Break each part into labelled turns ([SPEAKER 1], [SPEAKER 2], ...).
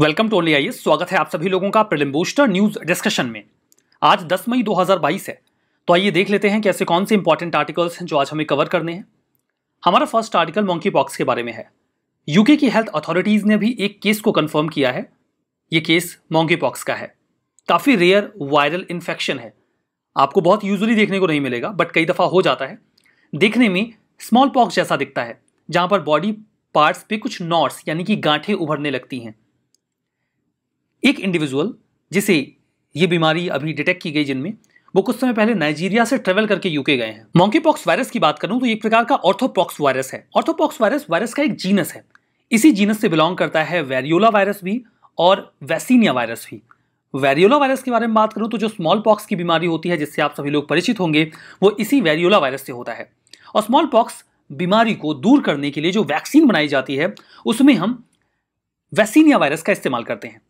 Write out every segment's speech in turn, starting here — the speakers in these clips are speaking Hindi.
[SPEAKER 1] वेलकम टू ओनली आइए स्वागत है आप सभी लोगों का प्रिलिम बूस्टर न्यूज डिस्कशन में आज 10 मई 2022 है तो आइए देख लेते हैं कि ऐसे कौन से इंपॉर्टेंट आर्टिकल्स हैं जो आज हमें कवर करने हैं हमारा फर्स्ट आर्टिकल मॉन्की पॉक्स के बारे में है यूके की हेल्थ अथॉरिटीज़ ने भी एक केस को कन्फर्म किया है ये केस मॉन्की पॉक्स का है काफ़ी रेयर वायरल इन्फेक्शन है आपको बहुत यूजली देखने को नहीं मिलेगा बट कई दफ़ा हो जाता है देखने में स्मॉल पॉक्स जैसा दिखता है जहाँ पर बॉडी पार्ट्स पे कुछ नॉट्स यानी कि गांठें उभरने लगती हैं एक इंडिविजुअल जिसे ये बीमारी अभी डिटेक्ट की गई जिनमें वो कुछ समय पहले नाइजीरिया से ट्रेवल करके यूके गए हैं मॉन्की पॉक्स वायरस की बात करूं तो एक प्रकार का ऑर्थोपॉक्स वायरस है ऑर्थोपॉक्स वायरस वायरस का एक जीनस है इसी जीनस से बिलोंग करता है वेरियोला वायरस भी और वैसीनिया वायरस भी वेरियोला वायरस के बारे में बात करूं तो जो स्मॉल पॉक्स की बीमारी होती है जिससे आप सभी लोग परिचित होंगे वो इसी वेरियोला वायरस से होता है और स्मॉल पॉक्स बीमारी को दूर करने के लिए जो वैक्सीन बनाई जाती है उसमें हम वैसीनिया वायरस का इस्तेमाल करते हैं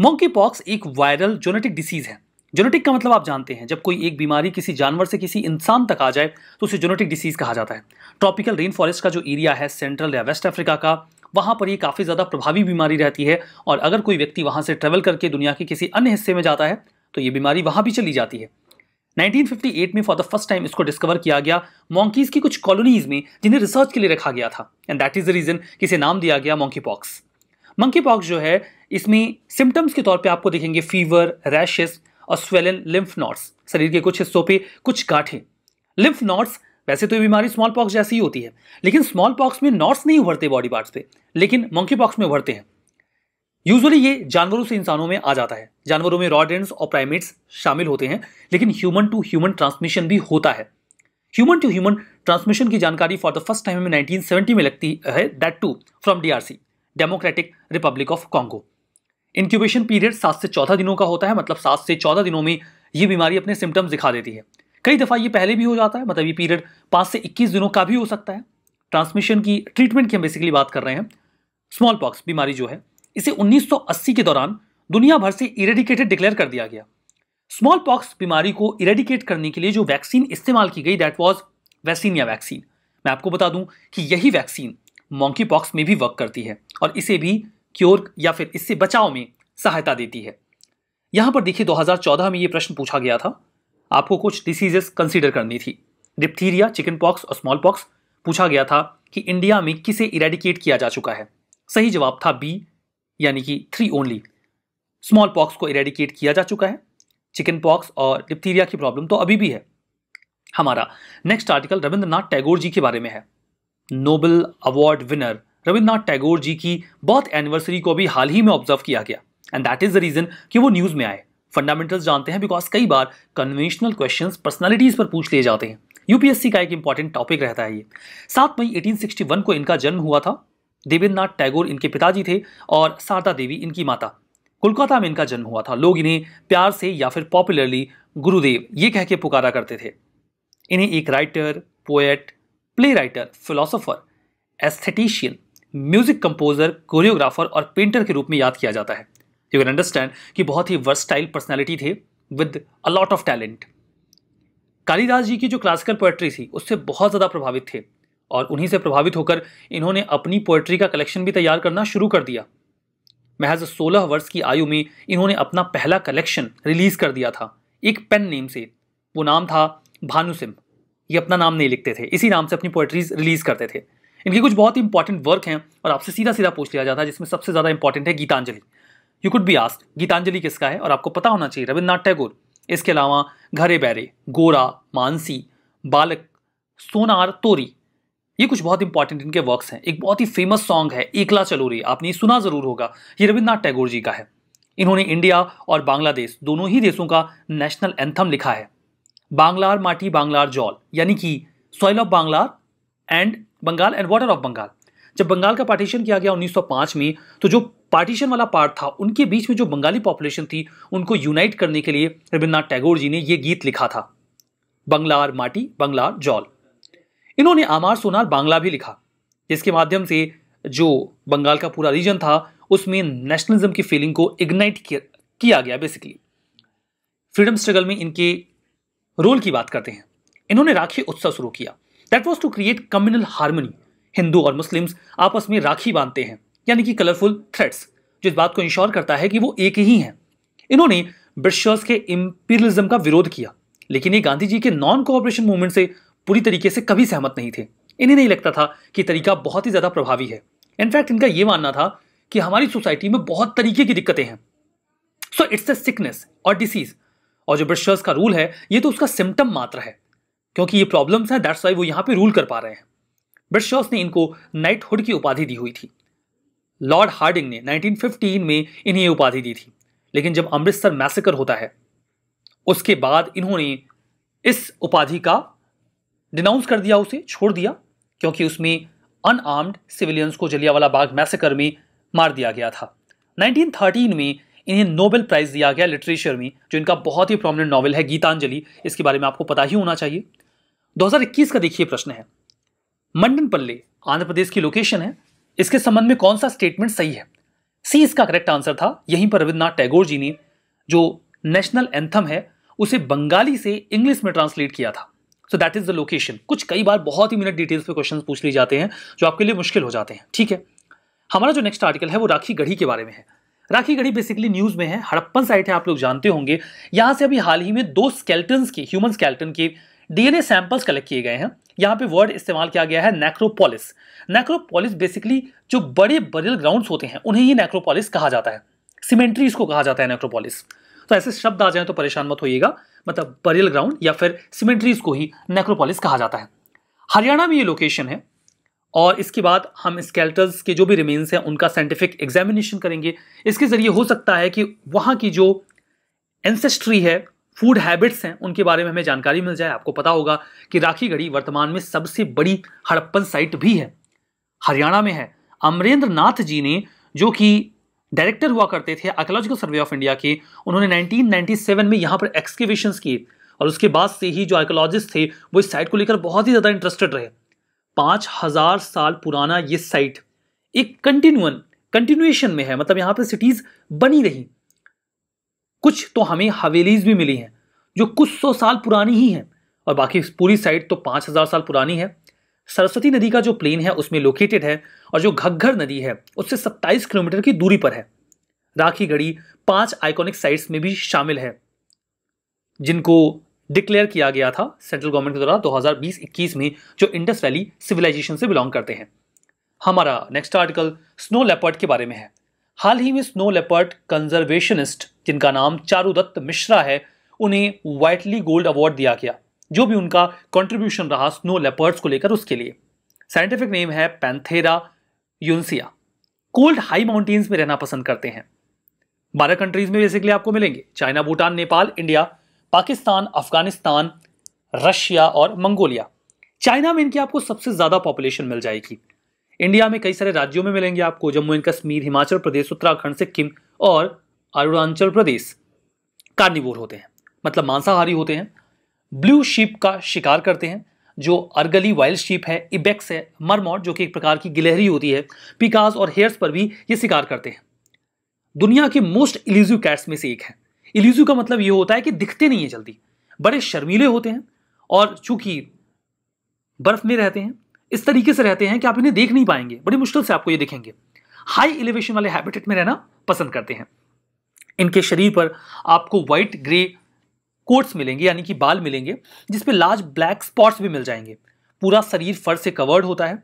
[SPEAKER 1] मोंकी पॉक्स एक वायरल जोनेटिक डिसीज़ है जोनेटिक का मतलब आप जानते हैं जब कोई एक बीमारी किसी जानवर से किसी इंसान तक आ जाए तो उसे जोनेटिक डिसीज़ कहा जाता है ट्रॉपिकल रेन फॉरेस्ट का जो एरिया है सेंट्रल या वेस्ट अफ्रीका का वहाँ पर ये काफ़ी ज़्यादा प्रभावी बीमारी रहती है और अगर कोई व्यक्ति वहाँ से ट्रेवल करके दुनिया के किसी अन्य हिस्से में जाता है तो ये बीमारी वहाँ भी चली जाती है 1958 में फॉर द फर्स्ट टाइम इसको डिस्कवर किया गया मॉन्कीज की कुछ कॉलोनीज में जिन्हें रिसर्च के लिए रखा गया था and that is the reason कि इसे नाम दिया गया मॉन्की पॉक्स मंकी पॉक्स जो है इसमें सिम्टम्स के तौर पे आपको देखेंगे फीवर रैशेस और स्वेलन लिम्फ नॉट्स शरीर के कुछ हिस्सों पे कुछ गांठें लिम्फ नॉट्स वैसे तो ये बीमारी स्मॉल पॉक्स जैसी ही होती है लेकिन स्मॉल पॉक्स में नॉट्स नहीं उभरते बॉडी पार्ट्स पे लेकिन मंकी पॉक्स में उभरते हैं यूजुअली ये जानवरों से इंसानों में आ जाता है जानवरों में रॉडेंट्स और प्राइमेट्स शामिल होते हैं लेकिन ह्यूमन टू ह्यूमन ट्रांसमिशन भी होता है ह्यूमन टू ह्यूमन ट्रांसमिशन की जानकारी फॉर द फर्स्ट टाइम हमें 1970 में लगती है that too from DRC Democratic Republic of Congo incubation period सात से चौदह दिनों का होता है मतलब सात से चौदह दिनों में ये बीमारी अपने सिम्टम्स दिखा देती है कई दफ़ा ये पहले भी हो जाता है मतलब ये पीरियड पाँच से इक्कीस दिनों का भी हो सकता है ट्रांसमिशन की ट्रीटमेंट की हम बेसिकली बात कर रहे हैं स्मॉल पॉक्स बीमारी जो है इसे 1980 के दौरान दुनिया भर से इरेडिकेटेड डिक्लेयर कर दिया गया स्मॉल पॉक्स बीमारी को इरेडिकेट करने के लिए जो वैक्सीन इस्तेमाल की गई दैट वॉज या वैक्सीन मैं आपको बता दूं कि यही वैक्सीन मॉन्की पॉक्स में भी वर्क करती है और इसे भी क्योर या फिर इससे बचाव में सहायता देती है यहाँ पर देखिए 2014 में ये प्रश्न पूछा गया था आपको कुछ डिसीजेस कंसीडर करनी थी डिप्थीरिया चिकन पॉक्स और स्मॉल पॉक्स पूछा गया था कि इंडिया में किसे इरेडिकेट किया जा चुका है सही जवाब था बी यानी कि थ्री ओनली स्मॉल पॉक्स को इरेडिकेट किया जा चुका है चिकन पॉक्स और डिप्थीरिया की प्रॉब्लम तो अभी भी है हमारा नेक्स्ट आर्टिकल रविंद्रनाथ टैगोर जी के बारे में है Nobel award winner Rabindranath Tagore ji की बर्थ एनिवर्सरी को भी हाल ही में ऑब्जर्व किया गया and that is the reason कि वो न्यूज़ में आए फंडामेंटल्स जानते हैं बिकॉज कई बार कन्वेंशनल क्वेश्चन पर्सनैलिटीज पर पूछ लिए जाते हैं यूपीएससी का एक इंपॉर्टेंट टॉपिक रहता है ये सात मई 1861 को इनका जन्म हुआ था देवेंद्र नाथ टैगोर इनके पिताजी थे और शारदा देवी इनकी माता कोलकाता में इनका जन्म हुआ था लोग इन्हें प्यार से या फिर पॉपुलरली गुरुदेव ये कह के पुकारा करते थे इन्हें एक writer poet play writer philosopher aesthetician music composer choreographer और पेंटर के रूप में याद किया जाता है यू कैन अंडरस्टैंड कि बहुत ही वर्सटाइल पर्सनैलिटी थे with a lot of talent Kalidas ji की जो क्लासिकल पोएट्री थी उससे बहुत ज़्यादा प्रभावित थे और उन्हीं से प्रभावित होकर इन्होंने अपनी पोएट्री का कलेक्शन भी तैयार करना शुरू कर दिया महज सोलह वर्ष की आयु में इन्होंने अपना पहला कलेक्शन रिलीज़ कर दिया था एक पेन नेम से वो नाम था भानु सिंह ये अपना नाम नहीं लिखते थे इसी नाम से अपनी पोएट्रीज रिलीज़ करते थे इनके कुछ बहुत ही इंपॉर्टेंट वर्क हैं और आपसे सीधा सीधा पूछ लिया जाता है जिसमें सबसे ज़्यादा इंपॉर्टेंट है Gitanjali you could be asked Gitanjali किसका है और आपको पता होना चाहिए रविन्द्रनाथ टैगोर इसके अलावा घरे बैरे गोरा मानसी बालक सोनार तोरी ये कुछ बहुत इंपॉर्टेंट इनके वर्क्स हैं एक बहुत ही फेमस सॉन्ग है एकला चलो रे आपने सुना ज़रूर होगा ये रविन्द्रनाथ टैगोर जी का है इन्होंने इंडिया और बांग्लादेश दोनों ही देशों का नेशनल एंथम लिखा है बांग्लार माटी बांग्लार जॉल यानी कि सॉइल ऑफ बांग्लार and Bengal and water of Bengal जब बंगाल का पार्टीशन किया गया 1905 में तो जो पार्टीशन वाला पार्ट था उनके बीच में जो बंगाली पॉपुलेशन थी उनको यूनाइट करने के लिए रविन्द्रनाथ टैगोर जी ने यह गीत लिखा था बंगलार माटी बंगलार जौल इन्होंने आमार सोनार बांग्ला भी लिखा जिसके माध्यम से जो बंगाल का पूरा रीजन था उसमें नेशनलिज्म की फीलिंग को इग्नाइट किया गया बेसिकली फ्रीडम स्ट्रगल में इनके रोल की बात करते हैं इन्होंने राखी उत्सव शुरू किया that was to create communal harmony Hindu और मुस्लिम्स आपस में राखी बांधते हैं यानी कि कलरफुल थ्रेड्स जो इस बात को इंश्योर करता है कि वो एक ही हैं इन्होंने ब्रिटिशर्स के इम्पीरियलिज्म का विरोध किया लेकिन ये गांधी जी के नॉन कोऑपरेशन मूवमेंट से पूरी तरीके से कभी सहमत नहीं थे इन्हें नहीं लगता था कि तरीका बहुत ही ज़्यादा प्रभावी है इनफैक्ट इनका ये मानना था कि हमारी सोसाइटी में बहुत तरीके की दिक्कतें हैं सो इट्स अ सिकनेस और डिसीज और जो ब्रिटिशर्स का रूल है ये तो उसका सिम्टम मात्र है क्योंकि ये प्रॉब्लम्स हैं दैट्स वाई वो यहाँ पे रूल कर पा रहे हैं ब्रिटिशर्स ने इनको नाइटहुड की उपाधि दी हुई थी लॉर्ड हार्डिंग ने 1915 में इन्हें ये उपाधि दी थी लेकिन जब अमृतसर मैसेकर होता है उसके बाद इन्होंने इस उपाधि का डिनाउंस कर दिया उसे छोड़ दिया क्योंकि उसमें अनआर्म्ड सिविलियंस को जलियावाला बाग मैसेकर में मार दिया गया था 1913 में इन्हें नोबेल प्राइज़ दिया गया लिटरेचर में जो इनका बहुत ही प्रोमिनेंट नॉवल है गीतांजलि इसके बारे में आपको पता ही होना चाहिए 2021 का देखिए प्रश्न है मंडनपल्ली आंध्र प्रदेश की लोकेशन है इसके संबंध में कौन सा स्टेटमेंट सही है सी इसका करेक्ट आंसर था यहीं पर रविन्द्रनाथ टैगोर जी ने जो नेशनल एंथम है उसे बंगाली से इंग्लिश में ट्रांसलेट किया था so that is the location कुछ कई बार बहुत ही मिनट डिटेल्स पे क्वेश्चंस पूछ लिए जाते हैं जो आपके लिए मुश्किल हो जाते हैं ठीक है हमारा जो नेक्स्ट आर्टिकल है वो राखी गढ़ी के बारे में है राखी गढ़ी बेसिकली न्यूज़ में है हड़प्पन साइट है आप लोग जानते होंगे यहां से अभी हाल ही में दो स्केल्टन के ह्यूमन स्केल्टन के डीएनए सैंपल्स कलेक्ट किए गए हैं यहाँ पे वर्ड इस्तेमाल किया गया है नेक्रोपोलिस नेक्रोपोलिस बेसिकली जो बड़े बरियल ग्राउंड्स होते हैं उन्हें ही नेक्रोपोलिस कहा जाता है सीमेंट्रीज को कहा जाता है नेक्रोपोलिस तो ऐसे शब्द आ जाए तो परेशान मत होइएगा मतलब बरियल ग्राउंड या फिर सीमेंट्रीज को ही नेक्रोपोलिस कहा जाता है हरियाणा में ये लोकेशन है और इसके बाद हम स्केल्टर्स के जो भी रिमेन्स हैं उनका साइंटिफिक एग्जामिनेशन करेंगे इसके ज़रिए हो सकता है कि वहाँ की जो एंसेस्ट्री है फूड हैबिट्स हैं उनके बारे में हमें जानकारी मिल जाए आपको पता होगा कि राखी गढ़ी वर्तमान में सबसे बड़ी हड़प्पन साइट भी है हरियाणा में है अमरेंद्र नाथ जी ने जो कि डायरेक्टर हुआ करते थे आर्कोलॉजिकल सर्वे ऑफ इंडिया के उन्होंने 1997 में यहाँ पर एक्सकेवेशन किए और उसके बाद से ही जो आर्कोलॉजिस्ट थे वो इस साइट को लेकर बहुत ही ज़्यादा इंटरेस्टेड रहे पाँच हज़ार साल पुराना ये साइट एक कंटिन्यून कंटिन्यूएशन में है मतलब यहाँ पर सिटीज़ बनी रही कुछ तो हमें हवेलीज भी मिली हैं जो कुछ सौ साल पुरानी ही हैं और बाकी पूरी साइड तो पाँच हज़ार साल पुरानी है सरस्वती नदी का जो प्लेन है उसमें लोकेटेड है और जो घग्घर नदी है उससे सत्ताईस किलोमीटर की दूरी पर है राखी गढ़ी पांच आइकॉनिक साइट्स में भी शामिल है जिनको डिक्लेयर किया गया था सेंट्रल गवर्नमेंट के द्वारा 2020-21 में जो इंडस वैली सिविलाइजेशन से बिलोंग करते हैं हमारा नेक्स्ट आर्टिकल स्नो लेपर्ड के बारे में है हाल ही में स्नो लेपर्ड कंजर्वेशनिस्ट जिनका नाम चारुदत्त मिश्रा है उन्हें वाइटली गोल्ड अवार्ड दिया गया जो भी उनका कंट्रीब्यूशन रहा स्नो लेपर्ड्स को लेकर उसके लिए साइंटिफिक नेम है Panthera uncia cold high mountains में रहना पसंद करते हैं बारह कंट्रीज में बेसिकली आपको मिलेंगे China Bhutan Nepal India Pakistan Afghanistan Russia और मंगोलिया चाइना में इनकी आपको सबसे ज़्यादा पॉपुलेशन मिल जाएगी इंडिया में कई सारे राज्यों में मिलेंगे आपको जम्मू एंड कश्मीर हिमाचल प्रदेश उत्तराखंड सिक्किम और अरुणाचल प्रदेश कार्निवोर होते हैं मतलब मांसाहारी होते हैं ब्लू शीप का शिकार करते हैं जो अर्गली वाइल्ड शीप है इबेक्स है मरमोट जो कि एक प्रकार की गिलहरी होती है पिकास और हेयर्स पर भी ये शिकार करते हैं दुनिया के मोस्ट इल्यूजिव कैट्स में से एक है इल्यूजिव का मतलब ये होता है कि दिखते नहीं है जल्दी बड़े शर्मीले होते हैं और चूंकि बर्फ में रहते हैं इस तरीके से रहते हैं कि आप इन्हें देख नहीं पाएंगे बड़ी मुश्किल से आपको ये दिखेंगे हाई एलिवेशन वाले हैबिटेट में रहना पसंद करते हैं इनके शरीर पर आपको वाइट ग्रे कोट्स मिलेंगे यानी कि बाल मिलेंगे जिसपे लार्ज ब्लैक स्पॉट्स भी मिल जाएंगे पूरा शरीर फर से कवर्ड होता है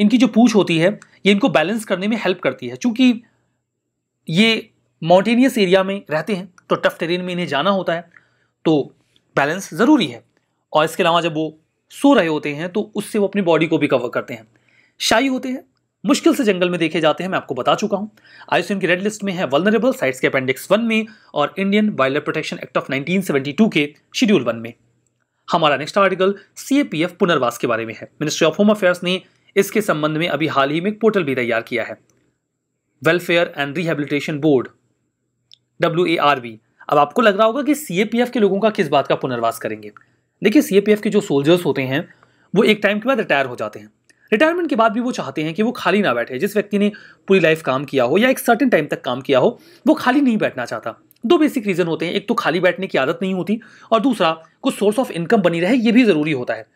[SPEAKER 1] इनकी जो पूछ होती है ये इनको बैलेंस करने में हेल्प करती है चूंकि ये माउंटेनियस एरिया में रहते हैं तो टफ टेरेन में इन्हें जाना होता है तो बैलेंस ज़रूरी है और इसके अलावा जब वो सो रहे होते हैं तो उससे वो अपनी बॉडी को भी कवर करते हैं शाही होते हैं मुश्किल से जंगल में देखे जाते हैं मैं आपको बता चुका हूं आईसीएम की रेड लिस्ट में है वलनरेबल साइट्स के अपेंडिक्स वन में और Indian wild life protection act of 1972 के शेड्यूल वन में हमारा नेक्स्ट आर्टिकल सी पुनर्वास के बारे में है मिनिस्ट्री ऑफ होम अफेयर्स ने इसके संबंध में अभी हाल ही में एक पोर्टल भी तैयार किया है welfare and rehabilitation board W अब आपको लग रहा होगा कि सी के लोगों का किस बात का पुनर्वास करेंगे देखिए सी के जो सोल्जर्स होते हैं वो एक टाइम के बाद रिटायर हो जाते हैं रिटायरमेंट के बाद भी वो चाहते हैं कि वो खाली ना बैठे जिस व्यक्ति ने पूरी लाइफ काम किया हो या एक सर्टेन टाइम तक काम किया हो वो खाली नहीं बैठना चाहता दो बेसिक रीज़न होते हैं एक तो खाली बैठने की आदत नहीं होती और दूसरा कुछ सोर्स ऑफ इनकम बनी रहे ये भी ज़रूरी होता है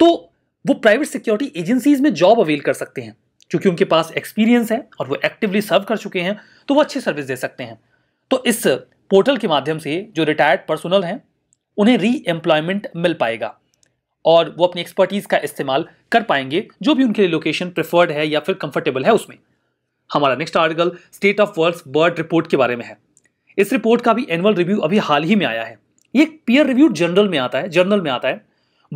[SPEAKER 1] तो वो प्राइवेट सिक्योरिटी एजेंसीज में जॉब अवेल कर सकते हैं क्योंकि उनके पास एक्सपीरियंस है और वो एक्टिवली सर्व कर चुके हैं तो वो अच्छी सर्विस दे सकते हैं तो इस पोर्टल के माध्यम से जो रिटायर्ड पर्सनल हैं उन्हें री एम्प्लॉयमेंट मिल पाएगा और वो अपनी एक्सपर्टीज़ का इस्तेमाल कर पाएंगे जो भी उनके लिए लोकेशन प्रेफर्ड है या फिर कंफर्टेबल है उसमें हमारा next article state of world bird report के बारे में है इस रिपोर्ट का भी एनुअल रिव्यू अभी हाल ही में आया है ये पीयर रिव्यू जर्नल में आता है जर्नल में आता है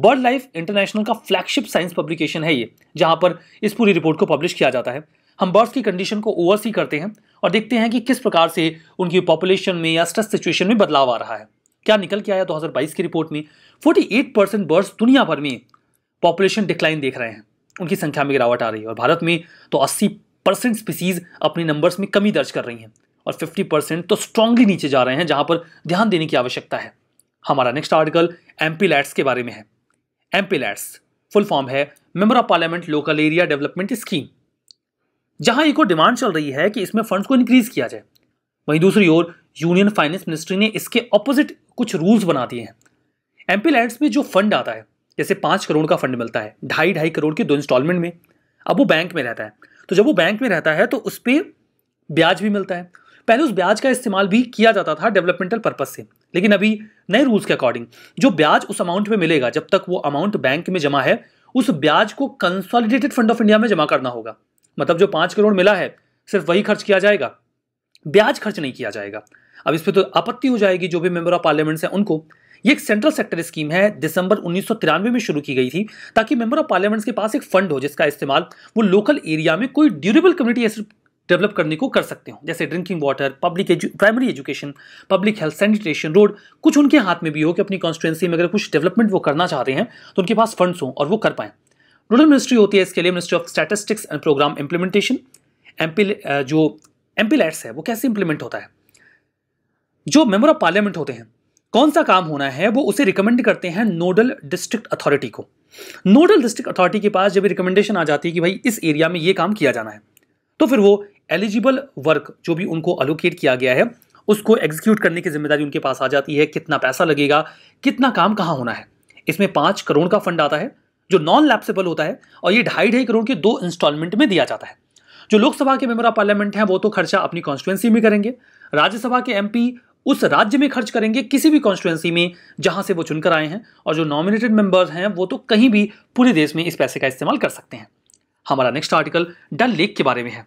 [SPEAKER 1] बर्ड लाइफ इंटरनेशनल का फ्लैगशिप साइंस पब्लिकेशन है ये जहाँ पर इस पूरी रिपोर्ट को पब्लिश किया जाता है हम बर्ड्स की कंडीशन को ओवरसी करते हैं और देखते हैं कि किस प्रकार से उनकी पॉपुलेशन में या स्ट्रेस सिचुएशन में बदलाव आ रहा है क्या निकल के आया 2022 की रिपोर्ट में 48 परसेंट बर्ड्स दुनिया भर में पॉपुलेशन डिक्लाइन देख रहे हैं उनकी संख्या में गिरावट आ रही है और भारत में तो 80 परसेंट स्पीसीज अपने नंबर्स में कमी दर्ज कर रही हैं और 50 परसेंट तो स्ट्रांगली नीचे जा रहे हैं जहां पर ध्यान देने की आवश्यकता है हमारा नेक्स्ट आर्टिकल एम लैट्स के बारे में है एम लैट्स फुल फॉर्म है member of parliament local area development scheme जहां एक और डिमांड चल रही है कि इसमें फंड्स को इंक्रीज किया जाए वहीं दूसरी ओर यूनियन फाइनेंस मिनिस्ट्री ने इसके ऑपोजिट कुछ रूल्स बना दिए हैं एम लैंड्स में जो फंड आता है जैसे पाँच करोड़ का फंड मिलता है ढाई ढाई करोड़ के दो इंस्टॉलमेंट में अब वो बैंक में रहता है तो जब वो बैंक में रहता है तो उस पर ब्याज भी मिलता है पहले उस ब्याज का इस्तेमाल भी किया जाता था डेवलपमेंटल पर्पज से लेकिन अभी नए रूल्स के अकॉर्डिंग जो ब्याज उस अमाउंट में मिलेगा जब तक वो अमाउंट बैंक में जमा है उस ब्याज को कंसॉलिडेटेड फंड ऑफ इंडिया में जमा करना होगा मतलब जो पाँच करोड़ मिला है सिर्फ वही खर्च किया जाएगा ब्याज खर्च नहीं किया जाएगा अब इस पर तो आपत्ति हो जाएगी जो भी मेंबर ऑफ पार्लियामेंट्स हैं उनको ये एक सेंट्रल सेक्टर स्कीम है दिसंबर उन्नीस में शुरू की गई थी ताकि मेंबर ऑफ पार्लियामेंट्स के पास एक फंड हो जिसका इस्तेमाल वो लोकल एरिया में कोई ड्यूरेबल कम्युनिटी डेवलप करने को कर सकते हो जैसे drinking water public edu, primary education public health sanitation road कुछ उनके हाथ में भी हो कि अपनी कॉन्स्टिट्यूंसी में अगर कुछ डेवलपमेंट वो करना चाहते हैं तो उनके पास फंड्स हों और वो कर पाएँ रूरल मिनिस्ट्री होती है इसके लिए ministry of statistics and programme implementation M जो एम है वो कैसे इम्प्लीमेंट होता है जो मेंबर ऑफ पार्लियामेंट होते हैं कौन सा काम होना है वो उसे रिकमेंड करते हैं नोडल डिस्ट्रिक्ट अथॉरिटी को नोडल डिस्ट्रिक्ट अथॉरिटी के पास जब रिकमेंडेशन आ जाती है कि भाई इस एरिया में ये काम किया जाना है तो फिर वो एलिजिबल वर्क जो भी उनको अलोकेट किया गया है उसको एग्जीक्यूट करने की जिम्मेदारी उनके पास आ जाती है कितना पैसा लगेगा कितना काम कहाँ होना है इसमें पाँच करोड़ का फंड आता है जो नॉन लैप्सेबल होता है और ये ढाई ढाई करोड़ के दो इंस्टॉलमेंट में दिया जाता है जो लोकसभा के मेंबर ऑफ पार्लियामेंट हैं वो तो खर्चा अपनी कॉन्स्टिट्यूंसी में करेंगे राज्यसभा के एमपी उस राज्य में खर्च करेंगे किसी भी कॉन्स्टिट्युएंसी में जहां से वो चुनकर आए हैं और जो नॉमिनेटेड मेंबर्स हैं वो तो कहीं भी पूरे देश में इस पैसे का इस्तेमाल कर सकते हैं हमारा नेक्स्ट आर्टिकल डल लेक के बारे में है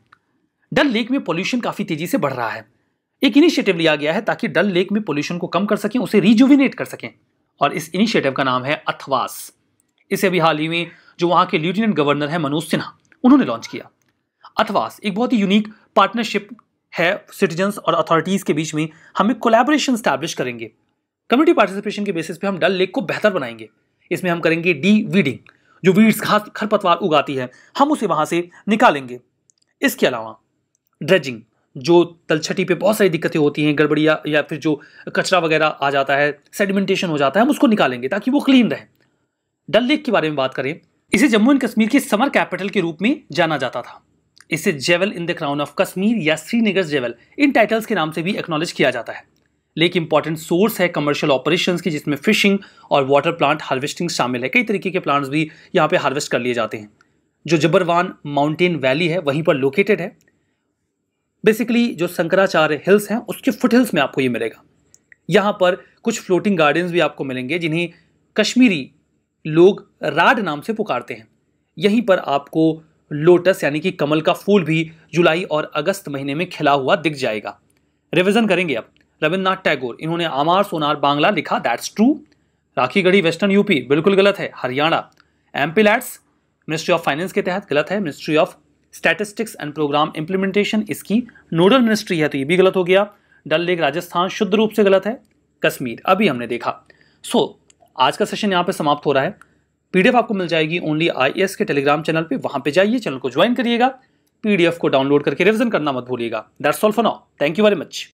[SPEAKER 1] डल लेक में पॉल्यूशन काफ़ी तेज़ी से बढ़ रहा है एक इनिशिएटिव लिया गया है ताकि डल लेक में पोल्यूशन को कम कर सकें उसे रिजुविनेट कर सकें और इस इनिशिएटिव का नाम है अथवास इसे अभी हाल ही में जो वहां के लेफ्टिनेंट गवर्नर हैं मनोज सिन्हा उन्होंने लॉन्च किया अथवास एक बहुत ही यूनिक पार्टनरशिप है सिटीजन्स और अथॉरिटीज़ के बीच में हम एक कोलेबोरेशन स्टैब्लिश करेंगे कम्युनिटी पार्टिसिपेशन के बेसिस पे हम डल लेक को बेहतर बनाएंगे इसमें हम करेंगे डी वीडिंग जो वीड्स घास खरपतवार उगाती है हम उसे वहाँ से निकालेंगे इसके अलावा ड्रेजिंग जो तलछटी पे बहुत सारी दिक्कतें होती हैं गड़बड़िया या फिर जो कचरा वगैरह आ जाता है सेडिमेंटेशन हो जाता है हम उसको निकालेंगे ताकि वो क्लीन रहे डल लेक के बारे में बात करें इसे जम्मू एंड कश्मीर की समर कैपिटल के रूप में जाना जाता था इसे jewel in the crown of Kashmir या श्रीनगर जेवल इन टाइटल्स के नाम से भी एक्नॉलेज किया जाता है लेक इंपॉर्टेंट सोर्स है कमर्शियल ऑपरेशन की जिसमें फिशिंग और वाटर प्लांट हार्वेस्टिंग शामिल है कई तरीके के प्लांट्स भी यहाँ पे हार्वेस्ट कर लिए जाते हैं जो जबरवान माउंटेन वैली है वहीं पर लोकेटेड है बेसिकली जो शंकराचार्य हिल्स हैं उसके फुट हिल्स में आपको ये मिलेगा यहाँ पर कुछ फ्लोटिंग गार्डन्स भी आपको मिलेंगे जिन्हें कश्मीरी लोग राड नाम से पुकारते हैं यहीं पर आपको लोटस यानी कि कमल का फूल भी जुलाई और अगस्त महीने में खिला हुआ दिख जाएगा रिविजन करेंगे अब रविन्द्रनाथ टैगोर इन्होंने आमार सोनार बांग्ला लिखा that's true Rakhigarhi western UP बिल्कुल गलत है Haryana M LADS ministry of finance के तहत गलत है ministry of statistics and programme implementation इसकी नोडल मिनिस्ट्री है तो ये भी गलत हो गया डल लेक राजस्थान शुद्ध रूप से गलत है कश्मीर अभी हमने देखा सो so, आज का सेशन यहाँ पे समाप्त हो रहा है पीडीएफ आपको मिल जाएगी ओनली आई के टेलीग्राम चैनल पे वहां पे जाइए चैनल को ज्वाइन करिएगा पीडीएफ को डाउनलोड करके रिविजन करना मत भूलिएगा that's all for now thank you very much